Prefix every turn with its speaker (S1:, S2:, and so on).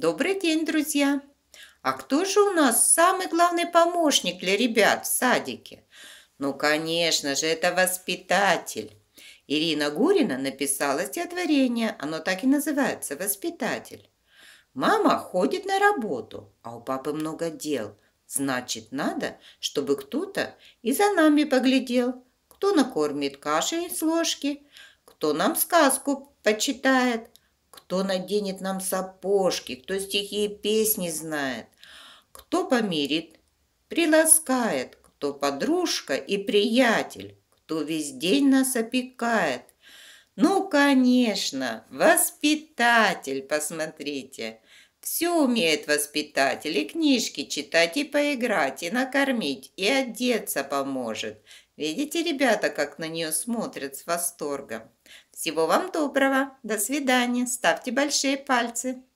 S1: Добрый день, друзья! А кто же у нас самый главный помощник для ребят в садике? Ну, конечно же, это воспитатель. Ирина Гурина написала стихотворение, оно так и называется «Воспитатель». Мама ходит на работу, а у папы много дел. Значит, надо, чтобы кто-то и за нами поглядел. Кто накормит кашей с ложки, кто нам сказку почитает, кто наденет нам сапожки, кто стихи и песни знает, кто помирит, приласкает, кто подружка и приятель, кто весь день нас опекает. Ну, конечно, воспитатель, посмотрите, все умеет воспитатель, и книжки читать, и поиграть, и накормить, и одеться поможет. Видите, ребята, как на нее смотрят с восторгом. Всего вам доброго, до свидания, ставьте большие пальцы.